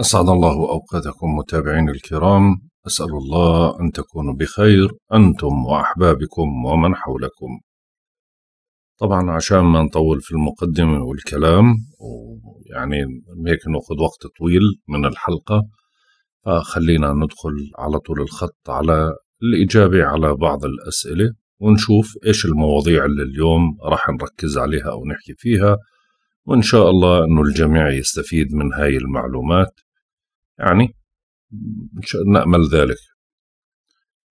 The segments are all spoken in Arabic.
أسعد الله أوقاتكم متابعين الكرام أسأل الله أن تكونوا بخير أنتم وأحبابكم ومن حولكم طبعا عشان ما نطول في المقدمة والكلام ويعني هيك ناخذ وقت طويل من الحلقة فخلينا ندخل على طول الخط على الإجابة على بعض الأسئلة ونشوف إيش المواضيع اللي اليوم راح نركز عليها أو نحكي فيها وإن شاء الله أنه الجميع يستفيد من هاي المعلومات يعني نأمل ذلك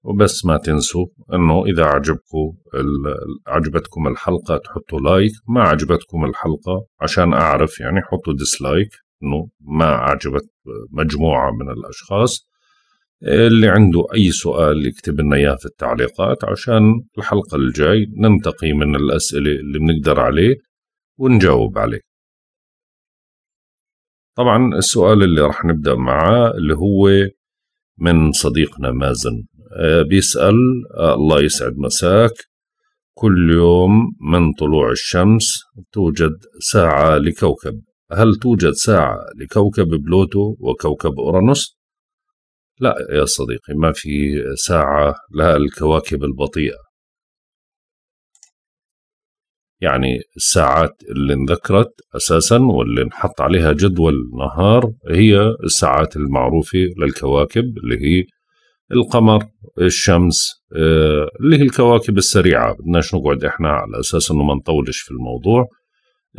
وبس ما تنسوا انه اذا عجبكم عجبتكم الحلقه تحطوا لايك ما عجبتكم الحلقه عشان اعرف يعني حطوا ديسلايك انه ما عجبت مجموعه من الاشخاص اللي عنده اي سؤال يكتب لنا اياه في التعليقات عشان الحلقه الجاي ننتقي من الاسئله اللي بنقدر عليه ونجاوب عليه طبعا السؤال اللي راح نبدا معاه اللي هو من صديقنا مازن آه، بيسال آه، الله يسعد مساك كل يوم من طلوع الشمس توجد ساعه لكوكب هل توجد ساعه لكوكب بلوتو وكوكب اورانوس لا يا صديقي ما في ساعه لها الكواكب البطيئه يعني الساعات اللي انذكرت اساسا واللي انحط عليها جدول نهار هي الساعات المعروفه للكواكب اللي هي القمر الشمس آه، اللي هي الكواكب السريعه بدناش نقعد احنا على اساس انه ما نطولش في الموضوع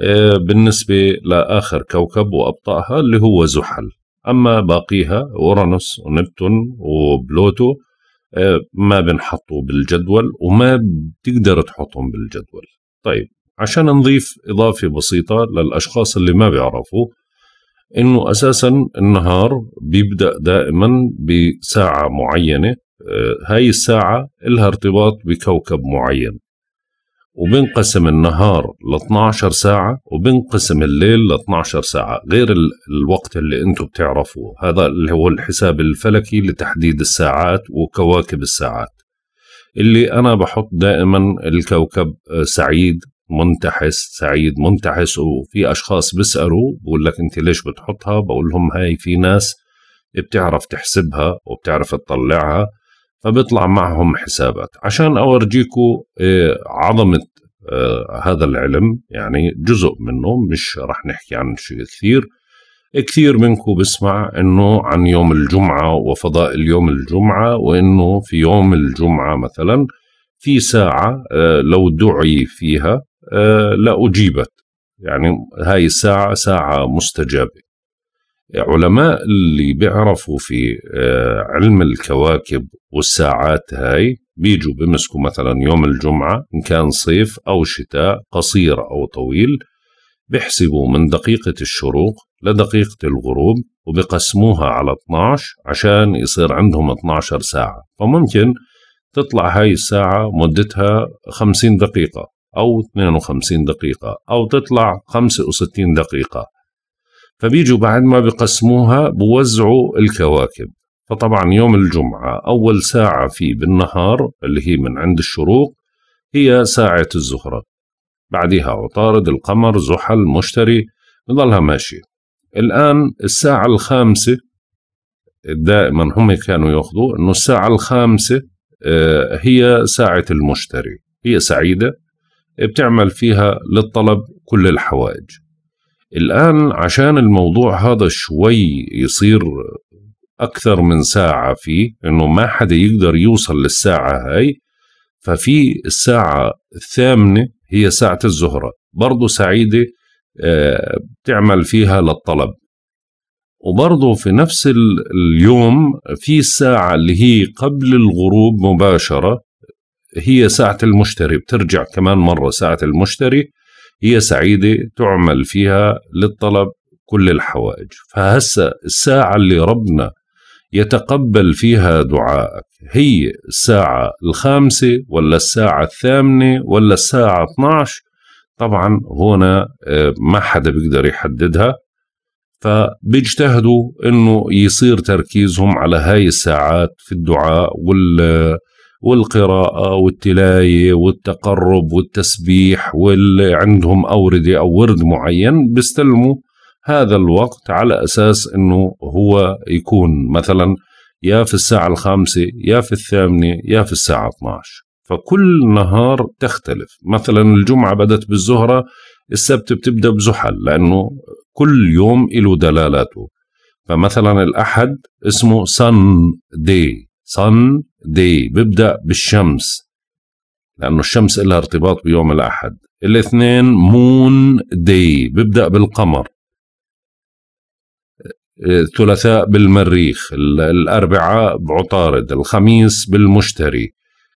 آه، بالنسبه لاخر كوكب وابطاها اللي هو زحل اما باقيها اورانوس ونبتون وبلوتو آه، ما بنحطوا بالجدول وما بتقدر تحطهم بالجدول طيب عشان نضيف إضافة بسيطة للأشخاص اللي ما بيعرفوا إنه أساسا النهار بيبدأ دائما بساعة معينة آه، هاي الساعة إلها ارتباط بكوكب معين وبنقسم النهار ل 12 ساعة وبنقسم الليل ل 12 ساعة غير الوقت اللي انتم بتعرفوه هذا اللي هو الحساب الفلكي لتحديد الساعات وكواكب الساعات اللي أنا بحط دائما الكوكب آه، سعيد منتحس سعيد منتحس وفي اشخاص بيسالوا بقول لك انت ليش بتحطها بقول لهم هاي في ناس بتعرف تحسبها وبتعرف تطلعها فبيطلع معهم حسابات عشان اورجيكم آه، عظمه آه، هذا العلم يعني جزء منه مش رح نحكي عن شيء كثير كثير منكم بسمع انه عن يوم الجمعه وفضاء اليوم الجمعه وانه في يوم الجمعه مثلا في ساعه آه، لو دعي فيها آه، لا أجيبت يعني هاي الساعة ساعة مستجابة علماء اللي بيعرفوا في آه، علم الكواكب والساعات هاي بيجوا بمسكوا مثلا يوم الجمعة إن كان صيف أو شتاء قصير أو طويل بيحسبوا من دقيقة الشروق لدقيقة الغروب وبقسموها على 12 عشان يصير عندهم 12 ساعة فممكن تطلع هاي الساعة مدتها 50 دقيقة أو 52 دقيقة أو تطلع 65 دقيقة فبيجوا بعد ما بقسموها بوزعوا الكواكب فطبعا يوم الجمعة أول ساعة فيه بالنهار اللي هي من عند الشروق هي ساعة الزهرة بعدها عطارد القمر زحل مشتري بضلها ماشية الآن الساعة الخامسة دائما هم كانوا ياخذوا انه الساعة الخامسة آه، هي ساعة المشتري هي سعيدة بتعمل فيها للطلب كل الحوائج الآن عشان الموضوع هذا شوي يصير أكثر من ساعة فيه إنه ما حدا يقدر يوصل للساعة هاي ففي الساعة الثامنة هي ساعة الزهرة برضو سعيدة آه، بتعمل فيها للطلب وبرضه في نفس اليوم في الساعة اللي هي قبل الغروب مباشرة هي ساعة المشتري بترجع كمان مرة ساعة المشتري هي سعيدة تعمل فيها للطلب كل الحوائج فهسا الساعة اللي ربنا يتقبل فيها دعائك هي الساعة الخامسة ولا الساعة الثامنة ولا الساعة 12 طبعا هنا آه، ما حدا بيقدر يحددها فبيجتهدوا انه يصير تركيزهم على هاي الساعات في الدعاء وال والقراءة والتلاية والتقرب والتسبيح واللي عندهم أوردة أو ورد معين بيستلموا هذا الوقت على أساس أنه هو يكون مثلا يا في الساعة الخامسة يا في الثامنة يا في الساعة 12 فكل نهار تختلف مثلا الجمعة بدت بالزهرة السبت بتبدأ بزحل لأنه كل يوم له دلالاته فمثلا الأحد اسمه سن دي سن داي ببدأ بالشمس لأنه الشمس لها ارتباط بيوم الأحد الاثنين مون داي ببدأ بالقمر الثلاثاء بالمريخ الأربعاء بعطارد الخميس بالمشتري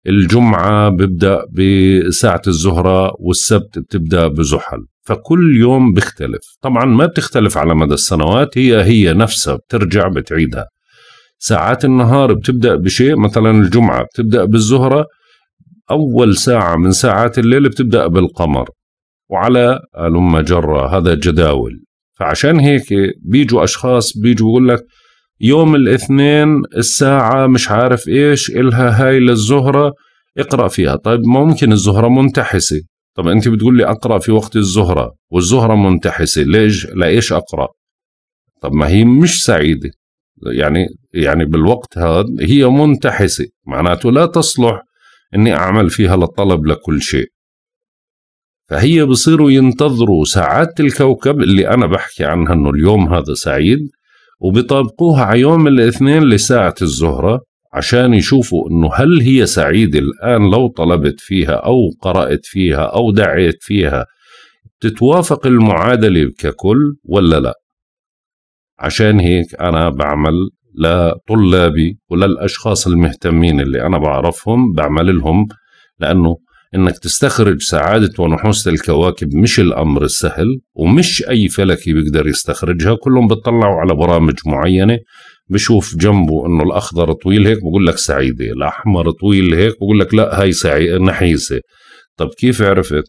الجمعة ببدأ بساعة الزهرة والسبت بتبدأ بزحل فكل يوم بيختلف طبعا ما بتختلف على مدى السنوات هي هي نفسها بترجع بتعيدها ساعات النهار بتبدأ بشيء مثلا الجمعة بتبدأ بالزهرة أول ساعة من ساعات الليل بتبدأ بالقمر وعلى ألم جرة هذا جداول فعشان هيك بيجوا أشخاص بيجوا بقول لك يوم الاثنين الساعة مش عارف إيش إلها هاي للزهرة اقرأ فيها طيب ممكن الزهرة منتحسة طب أنت بتقول لي أقرأ في وقت الزهرة والزهرة منتحسة ليش لإيش أقرأ طب ما هي مش سعيدة يعني يعني بالوقت هذا هي منتحسه معناته لا تصلح اني اعمل فيها للطلب لكل شيء فهي بصيروا ينتظروا ساعات الكوكب اللي انا بحكي عنها انه اليوم هذا سعيد وبيطابقوها على يوم الاثنين لساعه الزهره عشان يشوفوا انه هل هي سعيده الان لو طلبت فيها او قرات فيها او دعيت فيها تتوافق المعادله ككل ولا لا عشان هيك أنا بعمل لطلابي وللأشخاص المهتمين اللي أنا بعرفهم بعمل لهم لأنه إنك تستخرج سعادة ونحوس الكواكب مش الأمر السهل ومش أي فلكي بيقدر يستخرجها كلهم بتطلعوا على برامج معينة بشوف جنبه انه الاخضر طويل هيك بقول لك سعيده الاحمر طويل هيك بقول لك لا هاي سعيدة نحيسه طب كيف عرفت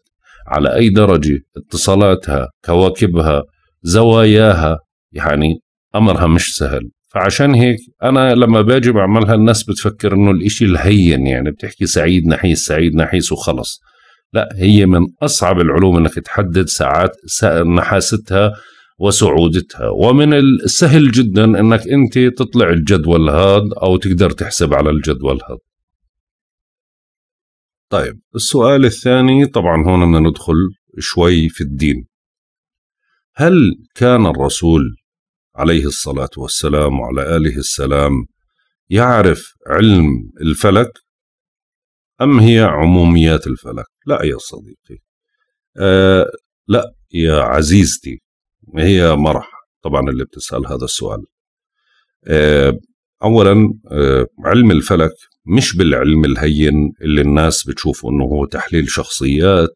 على اي درجه اتصالاتها كواكبها زواياها يعني امرها مش سهل فعشان هيك انا لما باجي بعملها الناس بتفكر انه الاشي الهين يعني بتحكي سعيد نحيس سعيد نحيس وخلص لا هي من اصعب العلوم انك تحدد ساعات نحاستها وسعودتها ومن السهل جدا انك انت تطلع الجدول هذا او تقدر تحسب على الجدول هذا طيب السؤال الثاني طبعا هون بدنا ندخل شوي في الدين هل كان الرسول عليه الصلاة والسلام وعلى آله السلام يعرف علم الفلك أم هي عموميات الفلك لا يا صديقي آه لا يا عزيزتي هي مرح طبعا اللي بتسأل هذا السؤال آه أولا آه علم الفلك مش بالعلم الهين اللي الناس بتشوفه انه هو تحليل شخصيات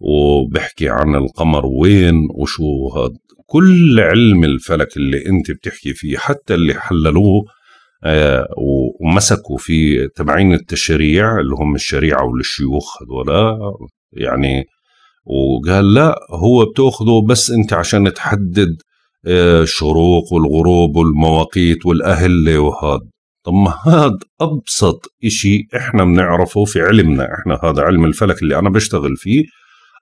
وبحكي عن القمر وين وشو هذا كل علم الفلك اللي انت بتحكي فيه حتى اللي حللوه آه، ومسكوا في تبعين التشريع اللي هم الشريعه والشيوخ هذولا يعني وقال لا هو بتاخذه بس انت عشان تحدد الشروق آه، والغروب والمواقيت والاهله وهذا طب ما هذا ابسط اشي احنا بنعرفه في علمنا احنا هذا علم الفلك اللي انا بشتغل فيه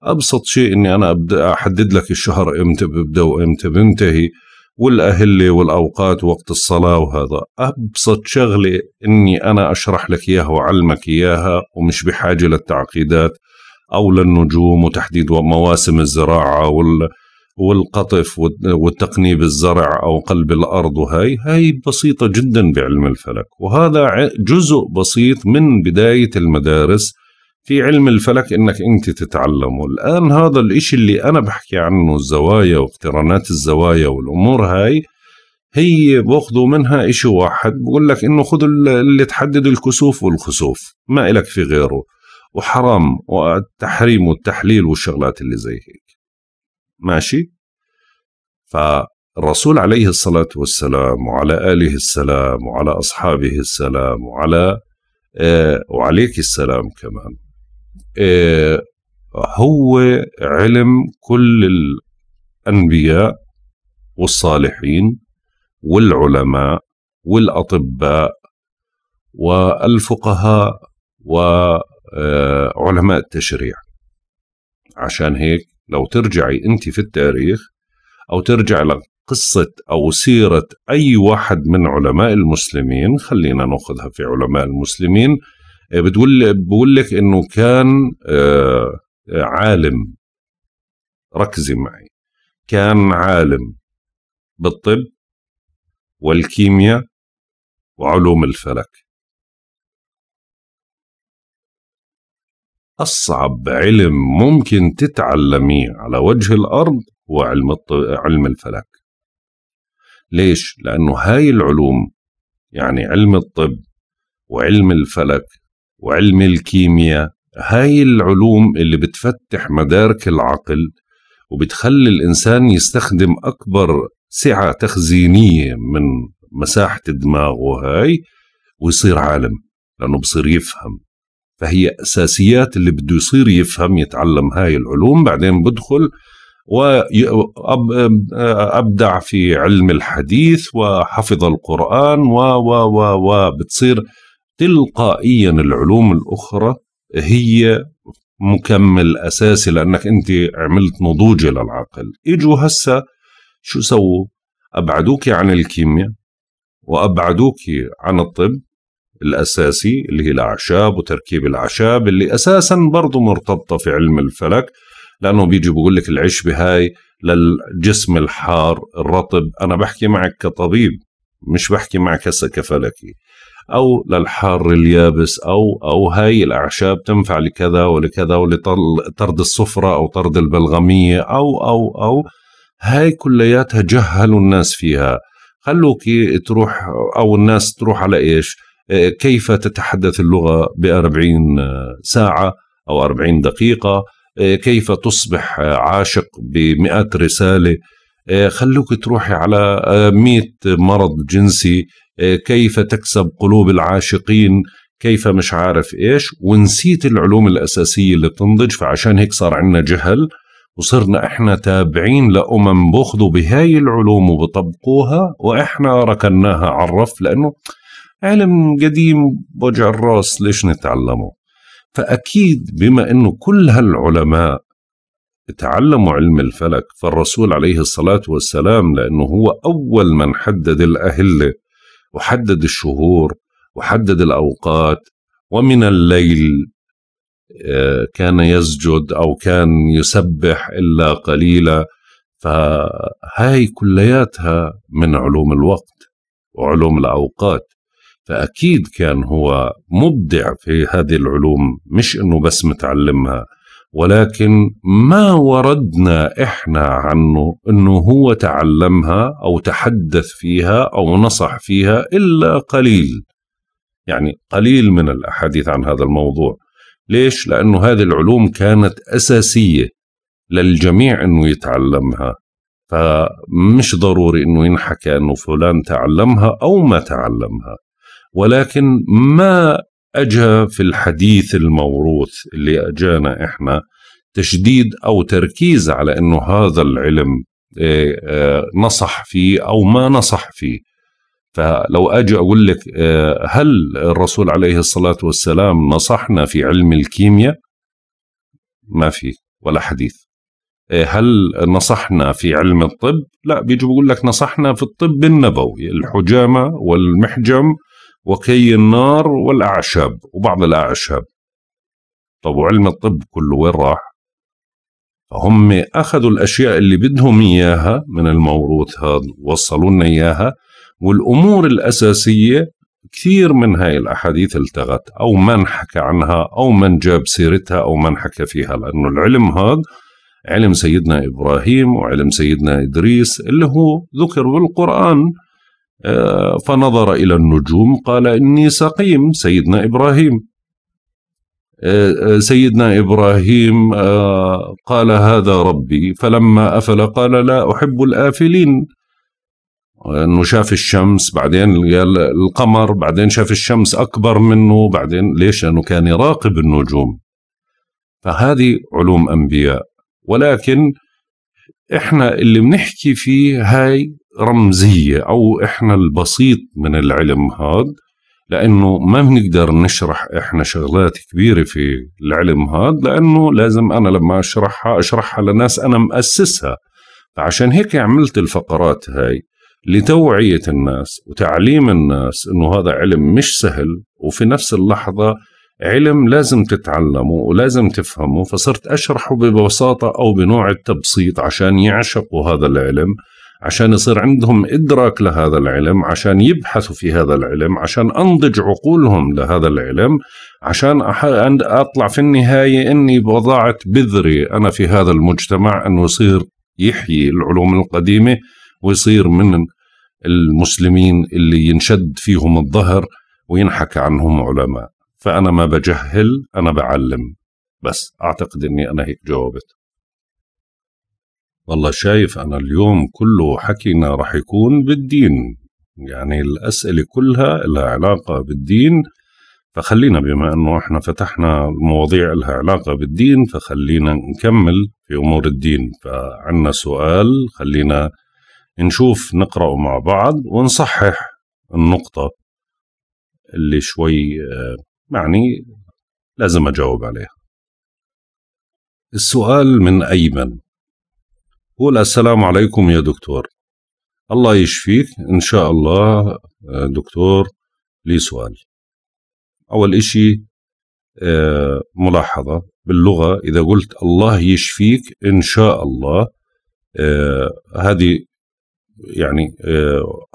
ابسط شيء اني انا ابدا احدد لك الشهر امتى ببدا وامتى بنتهي والاهله والاوقات وقت الصلاه وهذا ابسط شغله اني انا اشرح لك اياها واعلمك اياها ومش بحاجه للتعقيدات او للنجوم وتحديد مواسم الزراعه وال والقطف والتقنيب الزرع او قلب الارض وهي هي بسيطه جدا بعلم الفلك وهذا جزء بسيط من بدايه المدارس في علم الفلك انك انت تتعلمه الان هذا الاشي اللي انا بحكي عنه الزوايا واقترانات الزوايا والامور هاي هي باخذوا منها اشي واحد بقول لك انه خذ اللي تحدد الكسوف والخسوف ما الك في غيره وحرام والتحريم والتحليل والشغلات اللي زي هيك ماشي فالرسول عليه الصلاة والسلام وعلى آله السلام وعلى أصحابه السلام وعلى آه وعليك السلام كمان آه، هو علم كل الأنبياء والصالحين والعلماء والأطباء والفقهاء وعلماء التشريع عشان هيك لو ترجعي أنت في التاريخ أو ترجع لقصة أو سيرة أي واحد من علماء المسلمين خلينا نأخذها في علماء المسلمين آه، بتقول بقول لك انه كان آه، عالم ركزي معي كان عالم بالطب والكيمياء وعلوم الفلك أصعب علم ممكن تتعلميه على وجه الأرض هو علم علم الفلك ليش؟ لأنه هاي العلوم يعني علم الطب وعلم الفلك وعلم الكيمياء هاي العلوم اللي بتفتح مدارك العقل وبتخلي الإنسان يستخدم أكبر سعة تخزينية من مساحة دماغه هاي ويصير عالم لأنه بصير يفهم فهي أساسيات اللي بده يصير يفهم يتعلم هاي العلوم بعدين بدخل وأبدع في علم الحديث وحفظ القرآن و و و و بتصير تلقائيا العلوم الاخرى هي مكمل اساسي لانك انت عملت نضوج للعقل اجوا هسه شو سووا ابعدوك عن الكيمياء وابعدوك عن الطب الاساسي اللي هي الاعشاب وتركيب الاعشاب اللي اساسا برضه مرتبطه في علم الفلك لانه بيجي بقول لك العشبه هاي للجسم الحار الرطب انا بحكي معك كطبيب مش بحكي معك هسه كفلكي او للحار اليابس او او هاي الاعشاب تنفع لكذا ولكذا ولطرد الصفرة او طرد البلغمية او او او هاي كلياتها جهلوا الناس فيها خلوك تروح او الناس تروح على ايش كيف تتحدث اللغة 40 ساعة أو 40 دقيقة كيف تصبح عاشق بمئات رسالة خلوك تروحي على 100 مرض جنسي آه، كيف تكسب قلوب العاشقين كيف مش عارف ايش ونسيت العلوم الاساسيه اللي بتنضج فعشان هيك صار عندنا جهل وصرنا احنا تابعين لامم بياخذوا بهاي العلوم وبطبقوها واحنا ركناها على الرف لانه علم قديم بوجع الراس ليش نتعلمه فاكيد بما انه كل هالعلماء تعلموا علم الفلك فالرسول عليه الصلاه والسلام لانه هو اول من حدد الاهله وحدد الشهور وحدد الأوقات ومن الليل آه، كان يسجد أو كان يسبح إلا قليلا فهاي كلياتها من علوم الوقت وعلوم الأوقات فأكيد كان هو مبدع في هذه العلوم مش إنه بس متعلمها ولكن ما وردنا احنا عنه انه هو تعلمها او تحدث فيها او نصح فيها الا قليل يعني قليل من الاحاديث عن هذا الموضوع ليش لانه هذه العلوم كانت اساسيه للجميع انه يتعلمها فمش ضروري انه ينحكى انه فلان تعلمها او ما تعلمها ولكن ما أجا في الحديث الموروث اللي أجانا إحنا تشديد أو تركيز على أنه هذا العلم إيه، آه، نصح فيه أو ما نصح فيه فلو أجي أقول لك آه، هل الرسول عليه الصلاة والسلام نصحنا في علم الكيمياء ما في ولا حديث إيه، هل نصحنا في علم الطب لا بيجي بقول لك نصحنا في الطب النبوي الحجامة والمحجم وكي النار والأعشاب وبعض الأعشاب طب وعلم الطب كله وين راح فهم أخذوا الأشياء اللي بدهم إياها من الموروث هذا وصلوا لنا إياها والأمور الأساسية كثير من هاي الأحاديث التغت أو ما انحكى عنها أو ما جاب سيرتها أو ما انحكى فيها لأنه العلم هذا علم سيدنا إبراهيم وعلم سيدنا إدريس اللي هو ذكر بالقرآن آه، فنظر إلى النجوم قال إني سقيم سيدنا إبراهيم آه، آه، سيدنا إبراهيم قال هذا ربي فلما أفل قال لا أحب الآفلين انه شاف الشمس بعدين القمر بعدين شاف الشمس اكبر منه بعدين ليش لانه كان يراقب النجوم فهذه علوم انبياء ولكن احنا اللي بنحكي فيه هاي رمزيه او احنا البسيط من العلم هذا لانه ما بنقدر نشرح احنا شغلات كبيره في العلم هذا لانه لازم انا لما اشرحها اشرحها لناس انا مؤسسها فعشان هيك عملت الفقرات هاي لتوعيه الناس وتعليم الناس انه هذا علم مش سهل وفي نفس اللحظه علم لازم تتعلمه ولازم تفهمه فصرت اشرحه ببساطه او بنوع التبسيط عشان يعشقوا هذا العلم عشان يصير عندهم إدراك لهذا العلم عشان يبحثوا في هذا العلم عشان أنضج عقولهم لهذا العلم عشان أطلع في النهاية أني وضعت بذري أنا في هذا المجتمع أنه يصير يحيي العلوم القديمة ويصير من المسلمين اللي ينشد فيهم الظهر وينحكى عنهم علماء فأنا ما بجهل أنا بعلم بس أعتقد أني أنا هيك جاوبت والله شايف أنا اليوم كله حكينا رح يكون بالدين يعني الأسئلة كلها لها علاقة بالدين فخلينا بما أنه إحنا فتحنا المواضيع لها علاقة بالدين فخلينا نكمل في أمور الدين فعنا سؤال خلينا نشوف نقرأه مع بعض ونصحح النقطة اللي شوي يعني لازم أجاوب عليها السؤال من أيمن قول السلام عليكم يا دكتور الله يشفيك إن شاء الله آه، دكتور لي سؤال أول إشي آه، ملاحظة باللغة إذا قلت الله يشفيك إن شاء الله آه، هذه يعني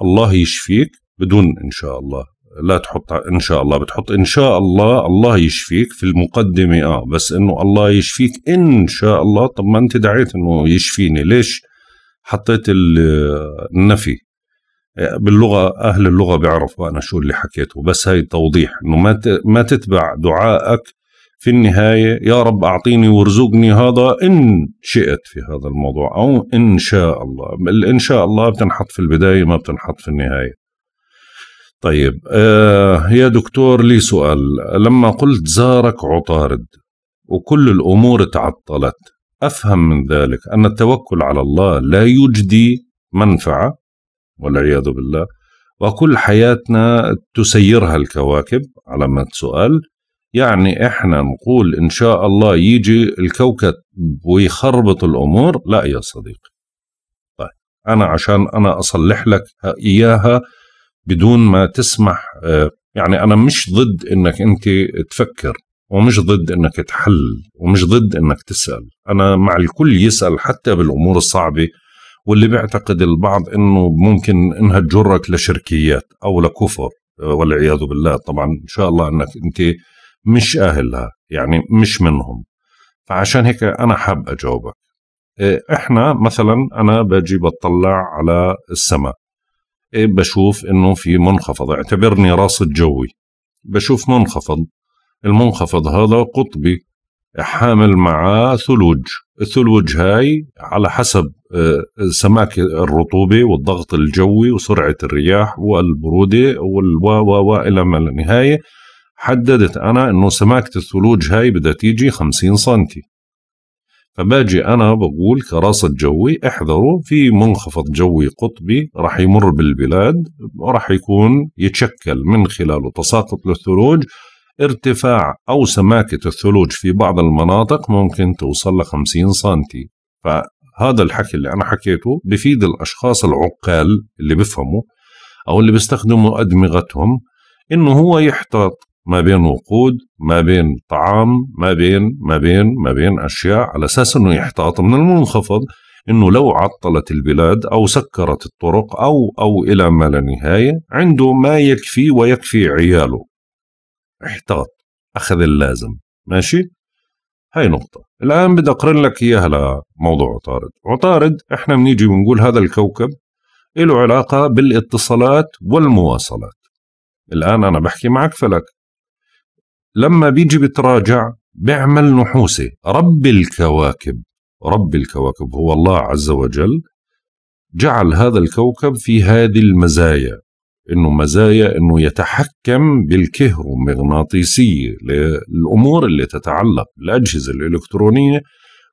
الله يشفيك بدون إن شاء الله لا تحط ان شاء الله بتحط ان شاء الله الله يشفيك في المقدمه اه بس انه الله يشفيك ان شاء الله طب ما انت دعيت انه يشفيني ليش حطيت النفي آه، باللغه اهل اللغه بيعرفوا انا شو اللي حكيته بس هاي توضيح انه ما ما تتبع دعائك في النهايه يا رب اعطيني وارزقني هذا ان شئت في هذا الموضوع او ان شاء الله ان شاء الله بتنحط في البدايه ما بتنحط في النهايه طيب آه يا دكتور لي سؤال لما قلت زارك عطارد وكل الأمور تعطلت أفهم من ذلك أن التوكل على الله لا يجدي منفعة والعياذ بالله وكل حياتنا تسيرها الكواكب على ما سؤال يعني احنا نقول ان شاء الله يجي الكوكب ويخربط الامور لا يا صديقي طيب انا عشان انا اصلح لك اياها بدون ما تسمح آه، يعني انا مش ضد انك انت تفكر ومش ضد انك تحل ومش ضد انك تسال انا مع الكل يسال حتى بالامور الصعبه واللي بيعتقد البعض انه ممكن انها تجرك لشركيات او لكفر آه، والعياذ بالله طبعا ان شاء الله انك انت مش اهلها يعني مش منهم فعشان هيك انا حاب اجاوبك آه، احنا مثلا انا باجي بطلع على السماء إيه، بشوف انه في منخفض اعتبرني راصد جوي بشوف منخفض المنخفض هذا قطبي حامل معاه ثلوج الثلوج هاي على حسب آه، سماك الرطوبة والضغط الجوي وسرعة الرياح والبرودة والوا وا إلى ما لا نهاية حددت أنا أنه سماكة الثلوج هاي بدها تيجي 50 سنتي فباجي أنا بقول كراصد جوي احذروا في منخفض جوي قطبي راح يمر بالبلاد وراح يكون يتشكل من خلاله تساقط للثلوج ارتفاع أو سماكة الثلوج في بعض المناطق ممكن توصل ل 50 سنتي فهذا الحكي اللي أنا حكيته بفيد الأشخاص العقال اللي بفهموا أو اللي بيستخدموا أدمغتهم إنه هو يحتاط ما بين وقود ما بين طعام ما بين ما بين ما بين أشياء على أساس أنه يحتاط من المنخفض أنه لو عطلت البلاد أو سكرت الطرق أو أو إلى ما لا نهاية عنده ما يكفي ويكفي عياله احتاط أخذ اللازم ماشي هاي نقطة الآن بدي أقرن لك إياها لموضوع عطارد عطارد إحنا بنيجي بنقول هذا الكوكب له علاقة بالاتصالات والمواصلات الآن أنا بحكي معك فلك لما بيجي بتراجع بيعمل نحوسة رب الكواكب رب الكواكب هو الله عز وجل جعل هذا الكوكب في هذه المزايا انه مزايا انه يتحكم بالكهرومغناطيسيه للامور اللي تتعلق بالاجهزه الالكترونيه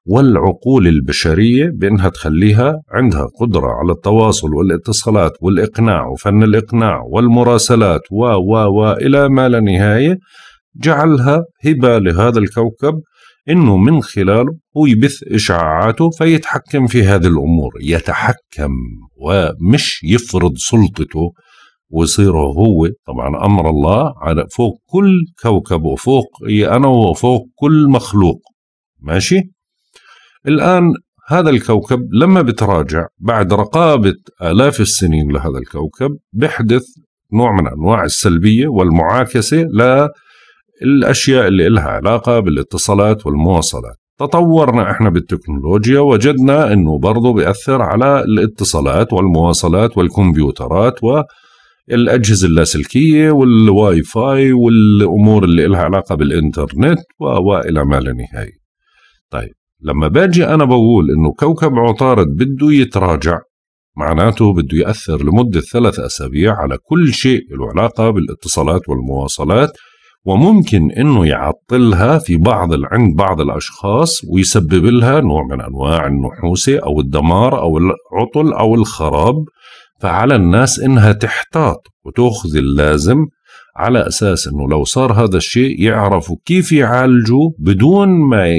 والعقول البشريه بانها تخليها عندها قدره على التواصل والاتصالات والاقناع وفن الاقناع والمراسلات و و و الى ما لا نهايه جعلها هبة لهذا الكوكب انه من خلاله هو يبث اشعاعاته فيتحكم في هذه الامور يتحكم ومش يفرض سلطته ويصير هو طبعا امر الله على فوق كل كوكب وفوق انا وفوق كل مخلوق ماشي الان هذا الكوكب لما بتراجع بعد رقابه الاف السنين لهذا الكوكب بحدث نوع من انواع السلبيه والمعاكسه لا الأشياء اللي إلها علاقة بالاتصالات والمواصلات تطورنا احنا بالتكنولوجيا وجدنا انه برضه بيأثر على الاتصالات والمواصلات والكمبيوترات والأجهزة اللاسلكية والواي فاي والأمور اللي إلها علاقة بالإنترنت وإلى ما لا نهاية طيب لما باجي أنا بقول إنه كوكب عطارد بده يتراجع معناته بده يأثر لمدة ثلاث أسابيع على كل شيء له علاقة بالاتصالات والمواصلات وممكن انه يعطلها في بعض عند بعض الاشخاص ويسبب لها نوع من انواع النحوسه او الدمار او العطل او الخراب فعلى الناس انها تحتاط وتاخذ اللازم على اساس انه لو صار هذا الشيء يعرفوا كيف يعالجوا بدون ما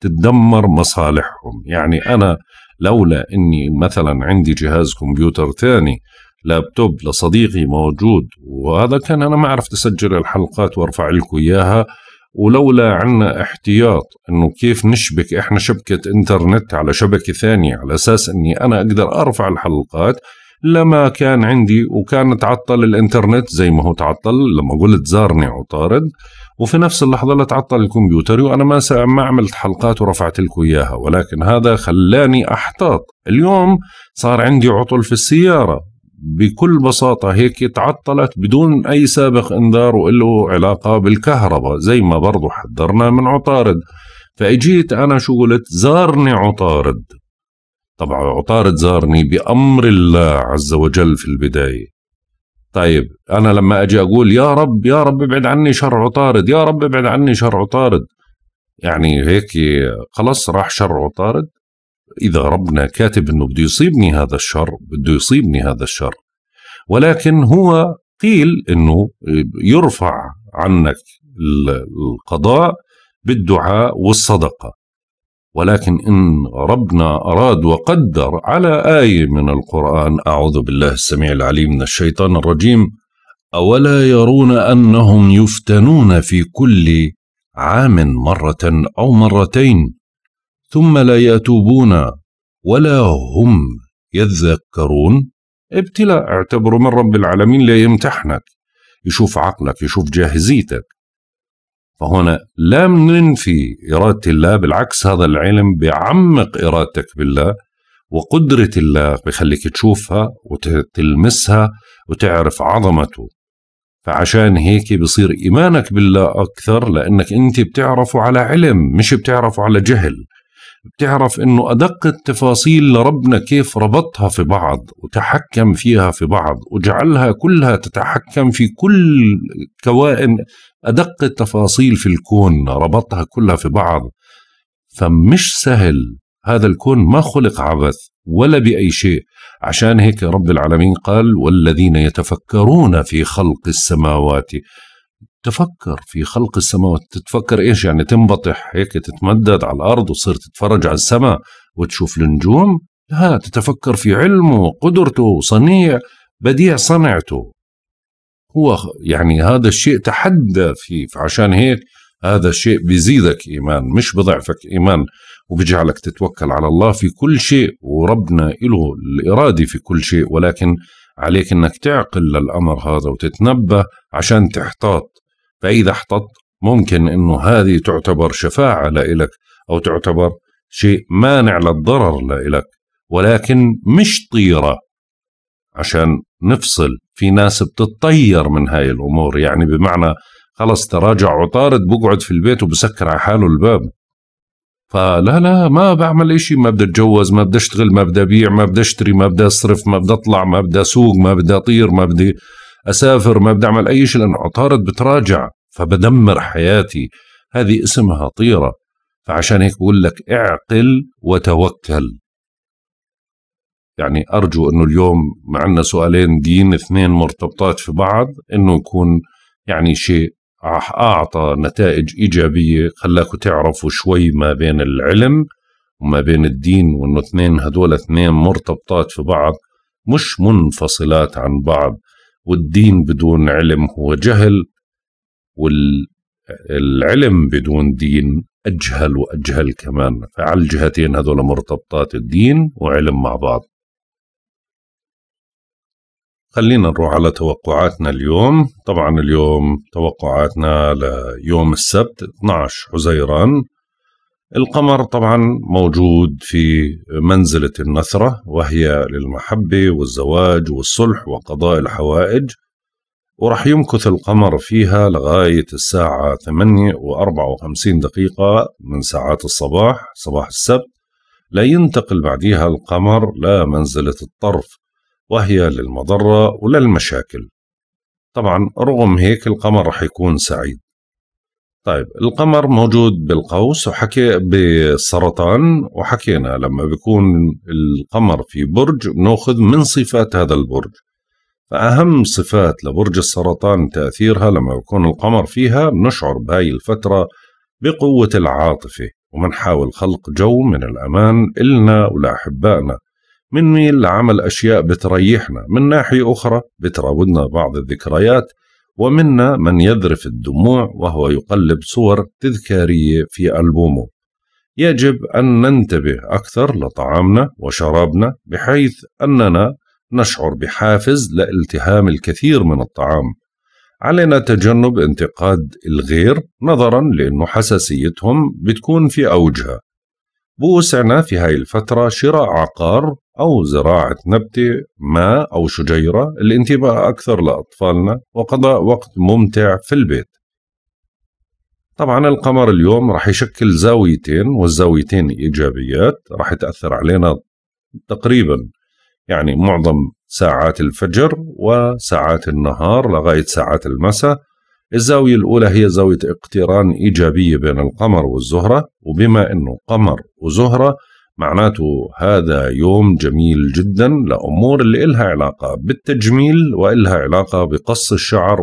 تتدمر مصالحهم يعني انا لولا اني مثلا عندي جهاز كمبيوتر ثاني لابتوب لصديقي موجود وهذا كان انا ما عرفت اسجل الحلقات وارفع لكم اياها ولولا عنا احتياط انه كيف نشبك احنا شبكه انترنت على شبكه ثانيه على اساس اني انا اقدر ارفع الحلقات لما كان عندي وكان تعطل الانترنت زي ما هو تعطل لما قلت زارني عطارد وفي نفس اللحظه لا تعطل الكمبيوتر وانا ما ما عملت حلقات ورفعت لكم اياها ولكن هذا خلاني احتاط اليوم صار عندي عطل في السياره بكل بساطة هيك تعطلت بدون أي سابق إنذار وله علاقة بالكهرباء زي ما برضو حذرنا من عطارد فإجيت أنا شو قلت زارني عطارد طبعا عطارد زارني بأمر الله عز وجل في البداية طيب أنا لما أجي أقول يا رب يا رب ابعد عني شر عطارد يا رب ابعد عني شر عطارد يعني هيك خلص راح شر عطارد إذا ربنا كاتب أنه بده يصيبني هذا الشر بده يصيبني هذا الشر ولكن هو قيل أنه يرفع عنك القضاء بالدعاء والصدقة ولكن إن ربنا أراد وقدر على آية من القرآن أعوذ بالله السميع العليم من الشيطان الرجيم أولا يرون أنهم يفتنون في كل عام مرة أو مرتين ثم لا يتوبون ولا هم يذكرون ابتلاء اعتبره من رب العالمين ليمتحنك يشوف عقلك يشوف جاهزيتك فهنا لا ننفي إرادة الله بالعكس هذا العلم بيعمق إرادتك بالله وقدرة الله بخليك تشوفها وتلمسها وتعرف عظمته فعشان هيك بصير إيمانك بالله أكثر لأنك أنت بتعرفه على علم مش بتعرفه على جهل بتعرف انه ادق التفاصيل لربنا كيف ربطها في بعض وتحكم فيها في بعض وجعلها كلها تتحكم في كل كوائن ادق التفاصيل في الكون ربطها كلها في بعض فمش سهل هذا الكون ما خلق عبث ولا باي شيء عشان هيك رب العالمين قال والذين يتفكرون في خلق السماوات تفكر في خلق السماوات تتفكر ايش يعني تنبطح هيك تتمدد على الارض وتصير تتفرج على السماء وتشوف النجوم لا تتفكر في علمه وقدرته وصنيع بديع صنعته هو يعني هذا الشيء تحدى فيه فعشان هيك هذا الشيء بيزيدك إيمان مش بضعفك إيمان وبيجعلك تتوكل على الله في كل شيء وربنا له الإرادة في كل شيء ولكن عليك أنك تعقل للأمر هذا وتتنبه عشان تحتاط فإذا احتطت ممكن أنه هذه تعتبر شفاعة لإلك أو تعتبر شيء مانع للضرر لإلك ولكن مش طيرة عشان نفصل في ناس بتطير من هاي الأمور يعني بمعنى خلص تراجع وطارد بقعد في البيت وبسكر على حاله الباب فلا لا ما بعمل إشي ما بدي اتجوز ما بدي اشتغل ما بدي ابيع ما بدي اشتري ما بدي اصرف ما بدي اطلع ما بدي اسوق ما بدي اطير ما بدي اسافر ما بدي اعمل اي شيء لانه عطارد بتراجع فبدمر حياتي هذه اسمها طيره فعشان هيك بقول لك اعقل وتوكل يعني ارجو انه اليوم معنا سؤالين دين اثنين مرتبطات في بعض انه يكون يعني شيء اعطى نتائج ايجابيه خلاكم تعرفوا شوي ما بين العلم وما بين الدين وانه اثنين هدول اثنين مرتبطات في بعض مش منفصلات عن بعض والدين بدون علم هو جهل والعلم بدون دين أجهل وأجهل كمان فعلى الجهتين هذول مرتبطات الدين وعلم مع بعض خلينا نروح على توقعاتنا اليوم طبعا اليوم توقعاتنا ليوم السبت 12 حزيران القمر طبعا موجود في منزلة النثرة وهي للمحبة والزواج والصلح وقضاء الحوائج ورح يمكث القمر فيها لغاية الساعة 8 و54 دقيقة من ساعات الصباح صباح السبت لا ينتقل بعديها القمر لمنزلة الطرف وهي للمضرة وللمشاكل طبعا رغم هيك القمر رح يكون سعيد طيب القمر موجود بالقوس وحكي بالسرطان وحكينا لما بيكون القمر في برج بناخذ من صفات هذا البرج فأهم صفات لبرج السرطان تأثيرها لما يكون القمر فيها نشعر بهاي الفترة بقوة العاطفة ومنحاول خلق جو من الأمان إلنا ولأحبائنا ميل لعمل أشياء بتريحنا من ناحية أخرى بتراودنا بعض الذكريات ومنا من يذرف الدموع وهو يقلب صور تذكارية في ألبومه يجب أن ننتبه أكثر لطعامنا وشرابنا بحيث أننا نشعر بحافز لالتهام الكثير من الطعام علينا تجنب انتقاد الغير نظرا لأنه حساسيتهم بتكون في أوجها بوسعنا في هاي الفترة شراء عقار أو زراعة نبتة ما أو شجيرة الانتباه أكثر لأطفالنا وقضاء وقت ممتع في البيت طبعا القمر اليوم رح يشكل زاويتين والزاويتين إيجابيات رح تأثر علينا تقريبا يعني معظم ساعات الفجر وساعات النهار لغاية ساعات المساء الزاوية الأولى هي زاوية اقتران إيجابية بين القمر والزهرة وبما أنه قمر وزهرة معناته هذا يوم جميل جدا لأمور اللي إلها علاقة بالتجميل وإلها علاقة بقص الشعر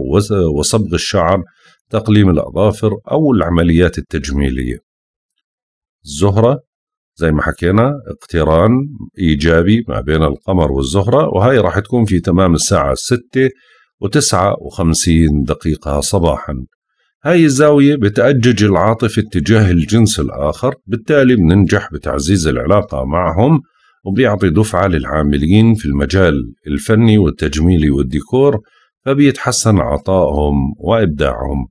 وصبغ الشعر تقليم الأظافر أو العمليات التجميلية الزهرة زي ما حكينا اقتران إيجابي ما بين القمر والزهرة وهي راح تكون في تمام الساعة 6 و59 دقيقة صباحا هاي الزاوية بتأجج العاطفة اتجاه الجنس الآخر بالتالي بننجح بتعزيز العلاقة معهم وبيعطي دفعة للعاملين في المجال الفني والتجميلي والديكور فبيتحسن عطائهم وإبداعهم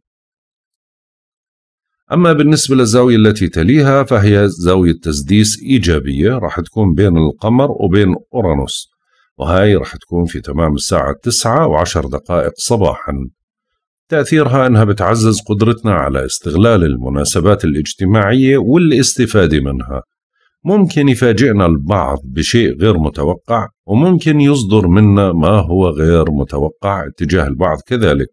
أما بالنسبة للزاوية التي تليها فهي زاوية تسديس إيجابية راح تكون بين القمر وبين أورانوس وهاي راح تكون في تمام الساعة 9 و10 دقائق صباحاً تأثيرها أنها بتعزز قدرتنا على استغلال المناسبات الاجتماعية والاستفادة منها ممكن يفاجئنا البعض بشيء غير متوقع وممكن يصدر منا ما هو غير متوقع اتجاه البعض كذلك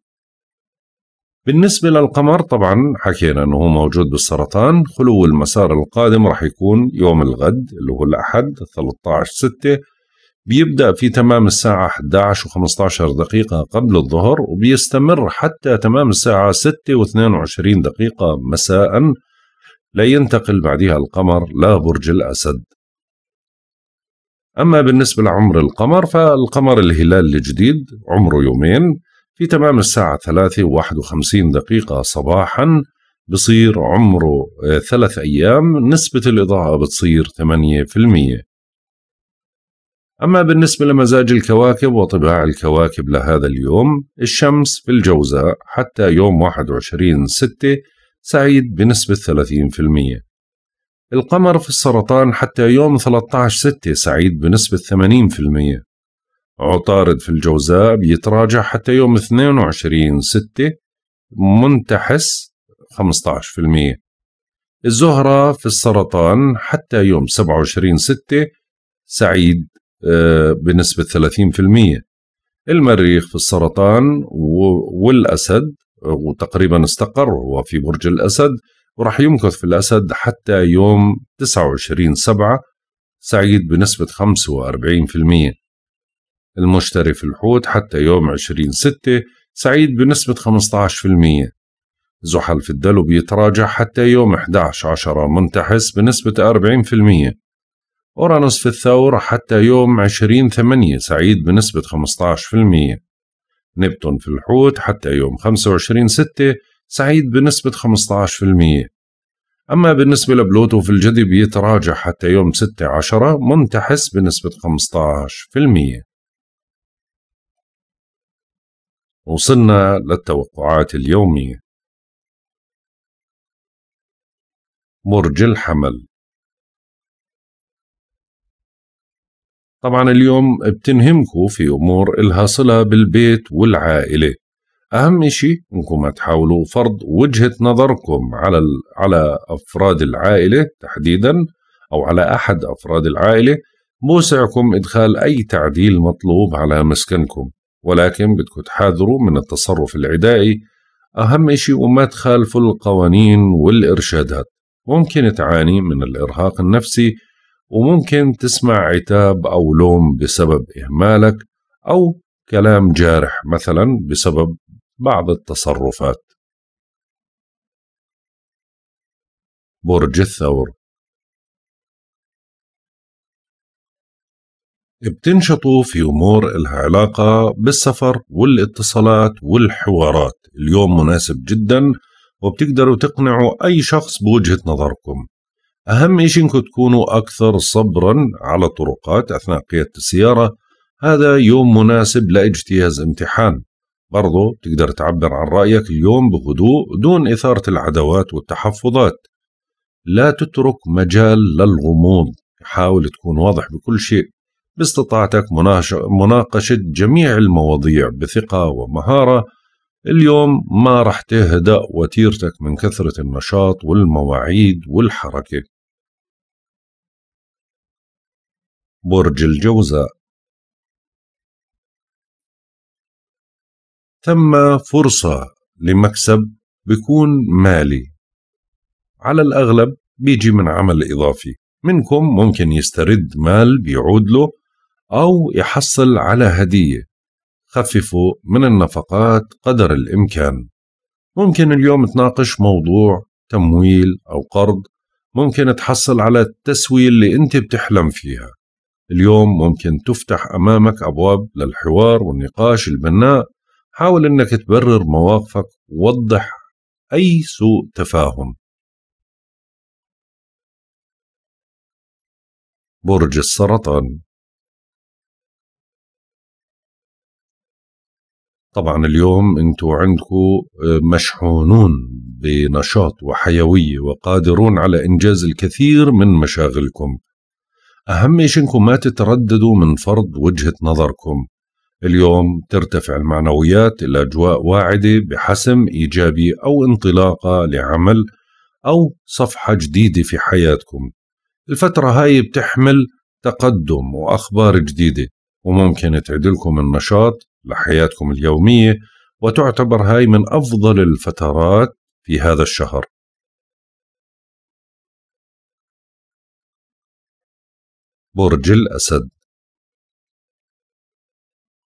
بالنسبة للقمر طبعا حكينا أنه موجود بالسرطان خلو المسار القادم رح يكون يوم الغد اللي هو الأحد 13 6 بيبدأ في تمام الساعة 11 و15 دقيقة قبل الظهر وبيستمر حتى تمام الساعة 6 و22 دقيقة مساء لا ينتقل بعدها القمر لا برج الأسد أما بالنسبة لعمر القمر فالقمر الهلال الجديد عمره يومين في تمام الساعة 3 و51 دقيقة صباحا بصير عمره ثلاث أيام نسبة الإضاءة بتصير 8% أما بالنسبة لمزاج الكواكب وطباع الكواكب لهذا اليوم الشمس في الجوزاء حتى يوم 21 6 سعيد بنسبة 30% القمر في السرطان حتى يوم 13 6 سعيد بنسبة 80% عطارد في الجوزاء بيتراجع حتى يوم 22 6 منتحس 15% الزهرة في السرطان حتى يوم 27 6 سعيد آه، بنسبة 30% المريخ في السرطان والأسد آه، وتقريبا استقر هو في برج الأسد وراح يمكث في الأسد حتى يوم 29 سبعة سعيد بنسبة 45% المشتري في الحوت حتى يوم 20 ستة سعيد بنسبة 15% زحل في الدلو بيتراجع حتى يوم 11 عشرة منتحس بنسبة 40% أورانوس في الثور حتى يوم 20 ثمانية سعيد بنسبة 15% نبتون في الحوت حتى يوم 25 ستة سعيد بنسبة 15% أما بالنسبة لبلوتو في الجدي بيتراجع حتى يوم ستة عشرة منتحس بنسبة 15% وصلنا للتوقعات اليومية برج الحمل طبعا اليوم بتنهمكوا في أمور إلها صلة بالبيت والعائلة أهم شيء إنكم تحاولوا فرض وجهة نظركم على على أفراد العائلة تحديدا أو على أحد أفراد العائلة بوسعكم إدخال أي تعديل مطلوب على مسكنكم ولكن بدكم تحاذروا من التصرف العدائي أهم شيء وما تخالفوا القوانين والإرشادات ممكن تعاني من الإرهاق النفسي وممكن تسمع عتاب أو لوم بسبب إهمالك أو كلام جارح مثلا بسبب بعض التصرفات برج الثور بتنشطوا في أمور إلها علاقة بالسفر والاتصالات والحوارات اليوم مناسب جدا وبتقدروا تقنعوا أي شخص بوجهة نظركم أهم شيء إنكم تكونوا أكثر صبرا على الطرقات أثناء قيادة السيارة هذا يوم مناسب لاجتياز امتحان برضو تقدر تعبر عن رأيك اليوم بهدوء دون إثارة العداوات والتحفظات لا تترك مجال للغموض حاول تكون واضح بكل شيء باستطاعتك مناقشة جميع المواضيع بثقة ومهارة اليوم ما رح تهدأ وتيرتك من كثرة النشاط والمواعيد والحركة برج الجوزاء ثم فرصة لمكسب بيكون مالي على الأغلب بيجي من عمل إضافي منكم ممكن يسترد مال بيعود له أو يحصل على هدية خففوا من النفقات قدر الإمكان ممكن اليوم تناقش موضوع تمويل أو قرض ممكن تحصل على التسوية اللي أنت بتحلم فيها اليوم ممكن تفتح أمامك أبواب للحوار والنقاش البناء حاول أنك تبرر مواقفك ووضح أي سوء تفاهم برج السرطان طبعا اليوم انتوا عندكم آه، مشحونون بنشاط وحيوية وقادرون على إنجاز الكثير من مشاغلكم أهم شيء إنكم ما تترددوا من فرض وجهة نظركم اليوم ترتفع المعنويات إلى أجواء واعدة بحسم إيجابي أو انطلاقة لعمل أو صفحة جديدة في حياتكم الفترة هاي بتحمل تقدم وأخبار جديدة وممكن تعدلكم النشاط لحياتكم اليومية وتعتبر هاي من أفضل الفترات في هذا الشهر برج الأسد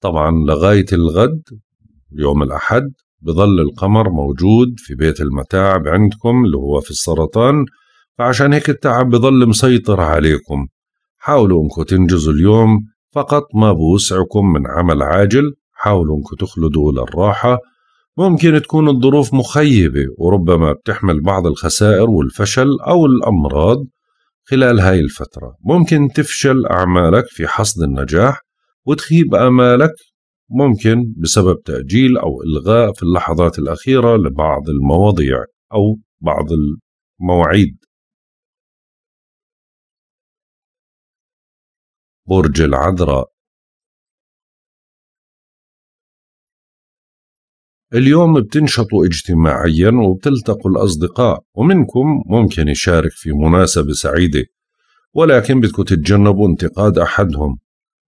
طبعا لغاية الغد يوم الأحد بظل القمر موجود في بيت المتاعب عندكم اللي هو في السرطان فعشان هيك التعب بظل مسيطر عليكم حاولوا انكم تنجزوا اليوم فقط ما بوسعكم من عمل عاجل حاولوا انكم تخلدوا للراحة ممكن تكون الظروف مخيبة وربما بتحمل بعض الخسائر والفشل أو الأمراض خلال هاي الفترة ممكن تفشل أعمالك في حصد النجاح وتخيب آمالك ممكن بسبب تأجيل أو إلغاء في اللحظات الأخيرة لبعض المواضيع أو بعض المواعيد برج العذراء اليوم بتنشطوا اجتماعيا وبتلتقوا الأصدقاء ومنكم ممكن يشارك في مناسبة سعيدة ولكن بدكم تتجنبوا انتقاد أحدهم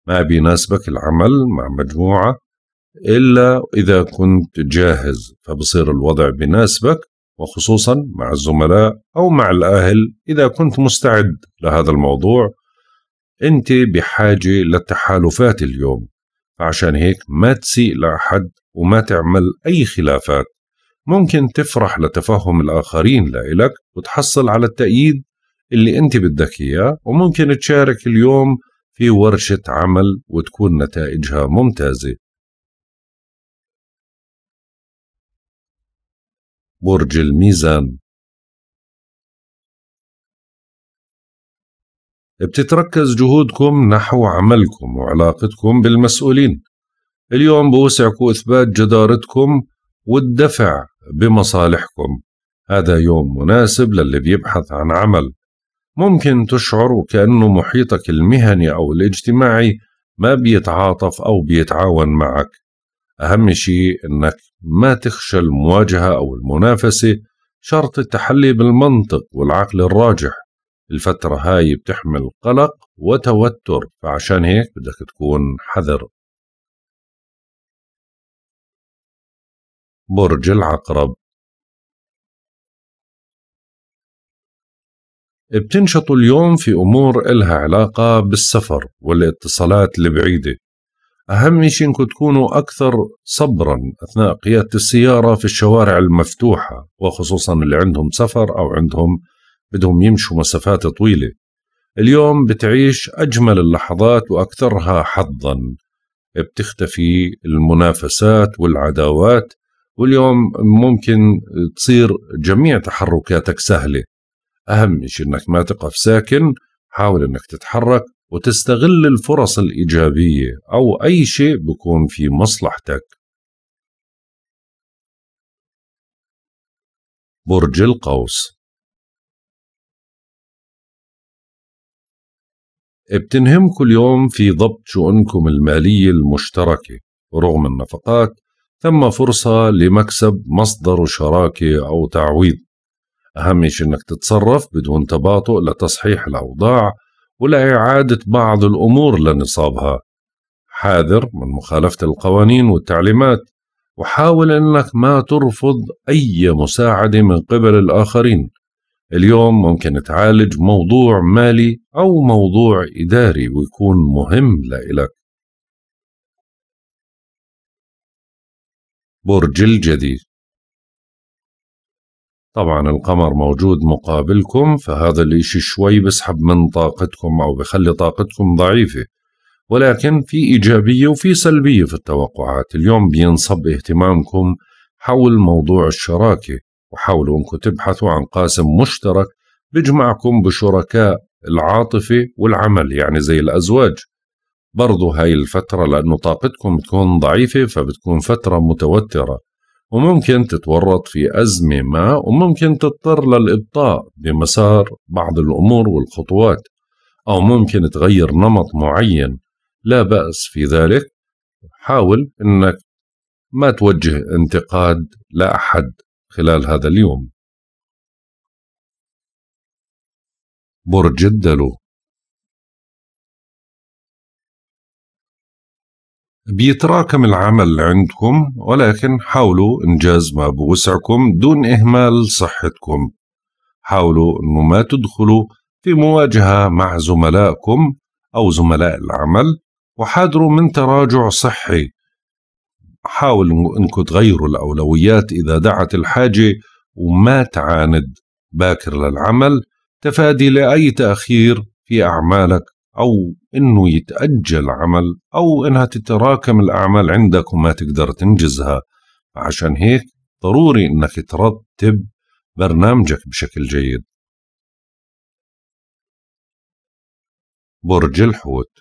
ما بيناسبك العمل مع مجموعة إلا إذا كنت جاهز فبصير الوضع بيناسبك وخصوصا مع الزملاء أو مع الأهل إذا كنت مستعد لهذا الموضوع أنت بحاجة للتحالفات اليوم فعشان هيك ما تسيء لأحد وما تعمل أي خلافات ممكن تفرح لتفهم الآخرين لإلك وتحصل على التأييد اللي أنت بدك إياه وممكن تشارك اليوم في ورشة عمل وتكون نتائجها ممتازة برج الميزان بتتركز جهودكم نحو عملكم وعلاقتكم بالمسؤولين اليوم بوسعكم إثبات جدارتكم والدفع بمصالحكم هذا يوم مناسب للي بيبحث عن عمل ممكن تشعر وكأنه محيطك المهني أو الاجتماعي ما بيتعاطف أو بيتعاون معك أهم شيء أنك ما تخشى المواجهة أو المنافسة شرط التحلي بالمنطق والعقل الراجح الفترة هاي بتحمل قلق وتوتر فعشان هيك بدك تكون حذر برج العقرب بتنشطوا اليوم في أمور إلها علاقة بالسفر والاتصالات البعيدة أهم شيء إنكم تكونوا أكثر صبرا أثناء قيادة السيارة في الشوارع المفتوحة وخصوصا اللي عندهم سفر أو عندهم بدهم يمشوا مسافات طويلة اليوم بتعيش أجمل اللحظات وأكثرها حظا بتختفي المنافسات والعداوات واليوم ممكن تصير جميع تحركاتك سهله اهم شيء انك ما تقف ساكن حاول انك تتحرك وتستغل الفرص الايجابيه او اي شيء بكون في مصلحتك برج القوس بتنهمكم اليوم في ضبط شؤونكم المالية المشتركة رغم النفقات ثم فرصة لمكسب مصدر شراكة أو تعويض أهم شيء أنك تتصرف بدون تباطؤ لتصحيح الأوضاع ولإعادة بعض الأمور لنصابها حاذر من مخالفة القوانين والتعليمات وحاول أنك ما ترفض أي مساعدة من قبل الآخرين اليوم ممكن تعالج موضوع مالي أو موضوع إداري ويكون مهم لإلك برج الجدي طبعا القمر موجود مقابلكم فهذا الإشي شوي بسحب من طاقتكم أو بخلي طاقتكم ضعيفة ولكن في إيجابية وفي سلبية في التوقعات اليوم بينصب اهتمامكم حول موضوع الشراكة وحاولوا أنكم تبحثوا عن قاسم مشترك بجمعكم بشركاء العاطفة والعمل يعني زي الأزواج برضو هاي الفترة لأنه طاقتكم بتكون ضعيفة فبتكون فترة متوترة وممكن تتورط في أزمة ما وممكن تضطر للإبطاء بمسار بعض الأمور والخطوات أو ممكن تغير نمط معين لا بأس في ذلك حاول أنك ما توجه انتقاد لأحد خلال هذا اليوم برج الدلو بيتراكم العمل عندكم ولكن حاولوا إنجاز ما بوسعكم دون إهمال صحتكم حاولوا أنه ما تدخلوا في مواجهة مع زملائكم أو زملاء العمل وحاذروا من تراجع صحي حاولوا أنكم تغيروا الأولويات إذا دعت الحاجة وما تعاند باكر للعمل تفادي لأي تأخير في أعمالك أو أنه يتأجل عمل أو أنها تتراكم الأعمال عندك وما تقدر تنجزها عشان هيك ضروري أنك ترتب برنامجك بشكل جيد برج الحوت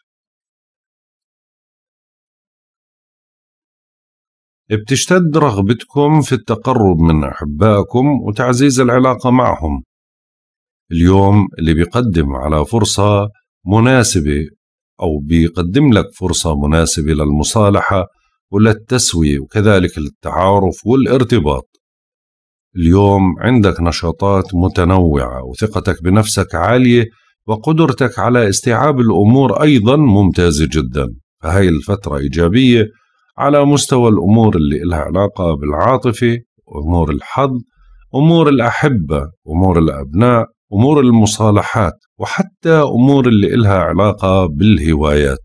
بتشتد رغبتكم في التقرب من أحبائكم وتعزيز العلاقة معهم اليوم اللي بيقدم على فرصة مناسبة أو بيقدم لك فرصة مناسبة للمصالحة وللتسوية وكذلك للتعارف والارتباط اليوم عندك نشاطات متنوعة وثقتك بنفسك عالية وقدرتك على استيعاب الأمور أيضا ممتازة جدا فهي الفترة إيجابية على مستوى الأمور اللي إلها علاقة بالعاطفة أمور الحظ أمور الأحبة أمور الأبناء أمور المصالحات وحتى أمور اللي إلها علاقة بالهوايات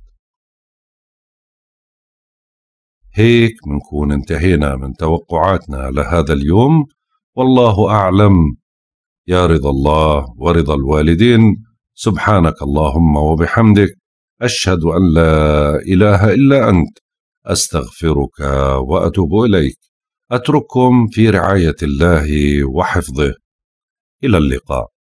هيك منكون انتهينا من توقعاتنا لهذا اليوم والله أعلم يا رضا الله ورضا الوالدين سبحانك اللهم وبحمدك أشهد أن لا إله إلا أنت أستغفرك وأتوب إليك أترككم في رعاية الله وحفظه إلى اللقاء